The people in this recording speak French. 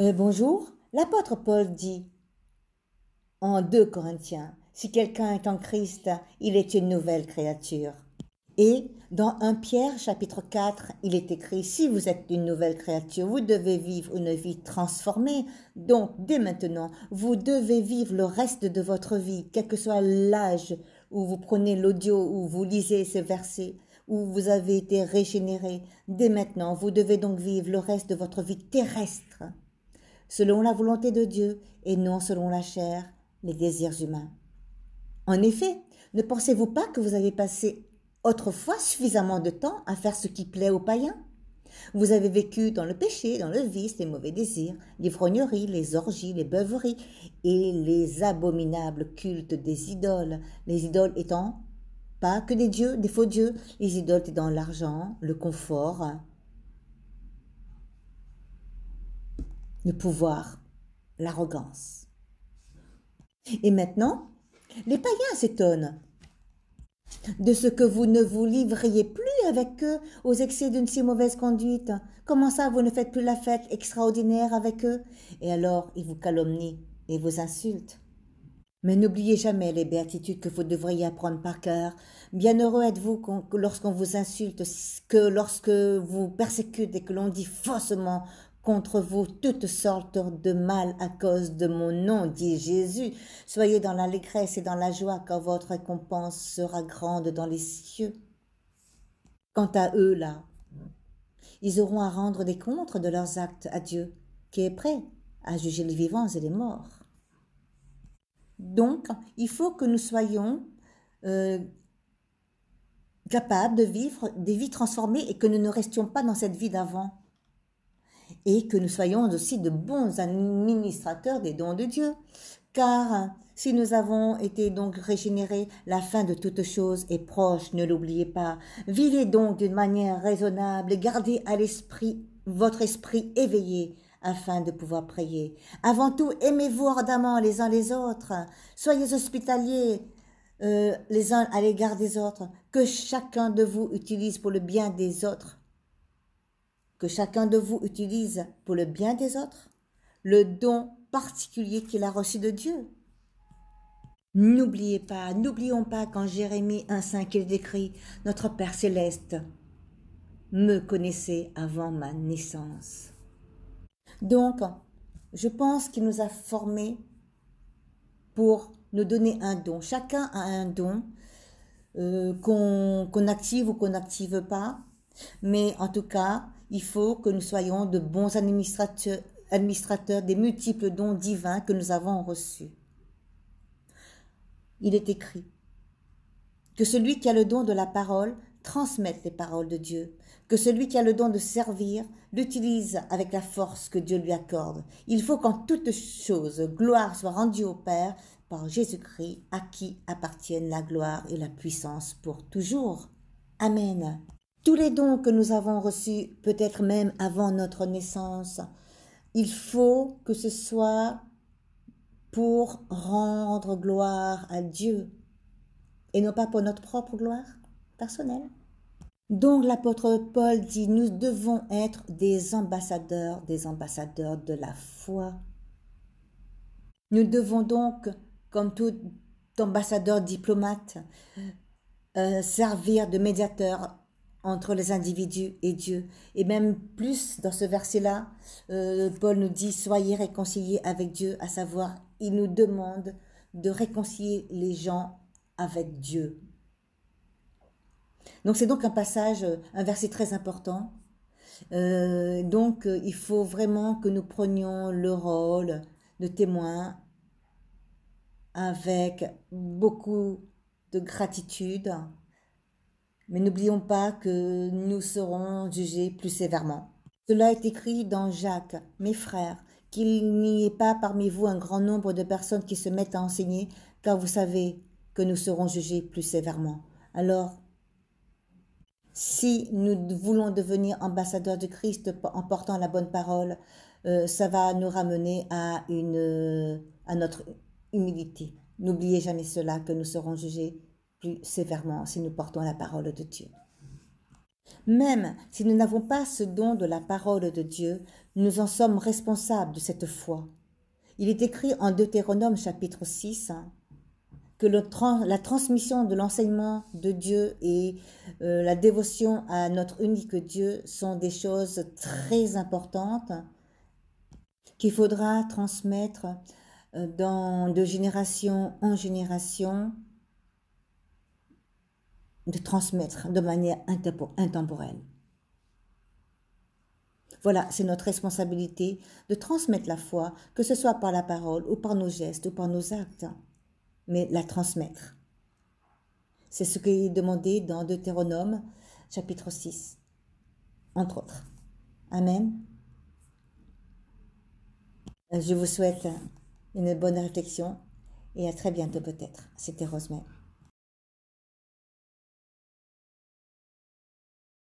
Euh, bonjour, l'apôtre Paul dit en 2 Corinthiens, si quelqu'un est en Christ, il est une nouvelle créature. Et dans 1 Pierre chapitre 4, il est écrit, si vous êtes une nouvelle créature, vous devez vivre une vie transformée. Donc, dès maintenant, vous devez vivre le reste de votre vie, quel que soit l'âge où vous prenez l'audio, où vous lisez ces versets où vous avez été régénéré. Dès maintenant, vous devez donc vivre le reste de votre vie terrestre selon la volonté de Dieu et non selon la chair, les désirs humains. En effet, ne pensez-vous pas que vous avez passé autrefois suffisamment de temps à faire ce qui plaît aux païens Vous avez vécu dans le péché, dans le vice, les mauvais désirs, l'ivrognerie, les orgies, les beuveries et les abominables cultes des idoles, les idoles étant pas que des dieux, des faux dieux, les idoles étant l'argent, le confort, le pouvoir, l'arrogance. Et maintenant, les païens s'étonnent de ce que vous ne vous livriez plus avec eux aux excès d'une si mauvaise conduite. Comment ça, vous ne faites plus la fête extraordinaire avec eux Et alors, ils vous calomnient et vous insultent. Mais n'oubliez jamais les béatitudes que vous devriez apprendre par cœur. Bienheureux êtes-vous lorsqu'on vous insulte, que lorsque vous persécute et que l'on dit faussement contre vous toutes sortes de mal à cause de mon nom, dit Jésus. Soyez dans l'allégresse et dans la joie quand votre récompense sera grande dans les cieux. Quant à eux là, ils auront à rendre des comptes de leurs actes à Dieu, qui est prêt à juger les vivants et les morts. Donc, il faut que nous soyons euh, capables de vivre des vies transformées et que nous ne restions pas dans cette vie d'avant et que nous soyons aussi de bons administrateurs des dons de Dieu. Car si nous avons été donc régénérés, la fin de toute chose est proche, ne l'oubliez pas. Vivez donc d'une manière raisonnable, gardez à l'esprit votre esprit éveillé afin de pouvoir prier. Avant tout, aimez-vous ardemment les uns les autres. Soyez hospitaliers euh, les uns à l'égard des autres. Que chacun de vous utilise pour le bien des autres que chacun de vous utilise pour le bien des autres le don particulier qu'il a reçu de Dieu. N'oubliez pas, n'oublions pas quand Jérémie 1.5 il décrit Notre Père céleste me connaissait avant ma naissance. Donc, je pense qu'il nous a formés pour nous donner un don. Chacun a un don euh, qu'on active ou qu'on n'active pas. Mais en tout cas, il faut que nous soyons de bons administrateurs, administrateurs des multiples dons divins que nous avons reçus. Il est écrit que celui qui a le don de la parole transmette les paroles de Dieu, que celui qui a le don de servir l'utilise avec la force que Dieu lui accorde. Il faut qu'en toutes choses, gloire soit rendue au Père par Jésus-Christ, à qui appartiennent la gloire et la puissance pour toujours. Amen tous les dons que nous avons reçus, peut-être même avant notre naissance, il faut que ce soit pour rendre gloire à Dieu et non pas pour notre propre gloire personnelle. Donc l'apôtre Paul dit, nous devons être des ambassadeurs, des ambassadeurs de la foi. Nous devons donc, comme tout ambassadeur diplomate, euh, servir de médiateur entre les individus et Dieu. Et même plus, dans ce verset-là, euh, Paul nous dit, soyez réconciliés avec Dieu, à savoir, il nous demande de réconcilier les gens avec Dieu. Donc c'est donc un passage, un verset très important. Euh, donc il faut vraiment que nous prenions le rôle de témoin avec beaucoup de gratitude, mais n'oublions pas que nous serons jugés plus sévèrement. Cela est écrit dans Jacques, mes frères, qu'il n'y ait pas parmi vous un grand nombre de personnes qui se mettent à enseigner, car vous savez que nous serons jugés plus sévèrement. Alors, si nous voulons devenir ambassadeurs de Christ en portant la bonne parole, euh, ça va nous ramener à, une, à notre humilité. N'oubliez jamais cela, que nous serons jugés plus sévèrement si nous portons la parole de Dieu. Même si nous n'avons pas ce don de la parole de Dieu, nous en sommes responsables de cette foi. Il est écrit en Deutéronome chapitre 6 hein, que la transmission de l'enseignement de Dieu et euh, la dévotion à notre unique Dieu sont des choses très importantes qu'il faudra transmettre euh, dans, de génération en génération de transmettre de manière intemporelle. Voilà, c'est notre responsabilité de transmettre la foi, que ce soit par la parole ou par nos gestes ou par nos actes, mais la transmettre. C'est ce qui est demandé dans Deutéronome chapitre 6, entre autres. Amen. Je vous souhaite une bonne réflexion et à très bientôt peut-être. C'était Rosemary.